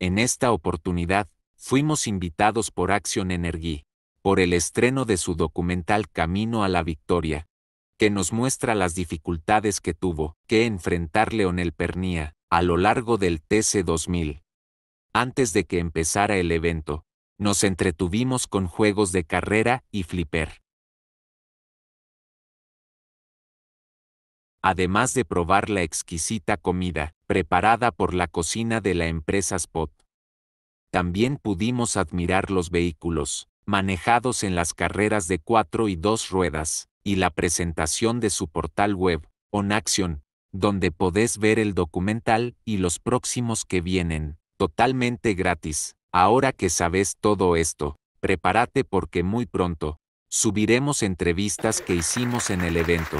En esta oportunidad, fuimos invitados por Action Energy, por el estreno de su documental Camino a la Victoria, que nos muestra las dificultades que tuvo que enfrentar Leonel Pernía a lo largo del TC2000. Antes de que empezara el evento, nos entretuvimos con juegos de carrera y flipper. además de probar la exquisita comida preparada por la cocina de la empresa Spot. También pudimos admirar los vehículos manejados en las carreras de cuatro y dos ruedas, y la presentación de su portal web, OnAction, donde podés ver el documental y los próximos que vienen, totalmente gratis. Ahora que sabes todo esto, prepárate porque muy pronto subiremos entrevistas que hicimos en el evento,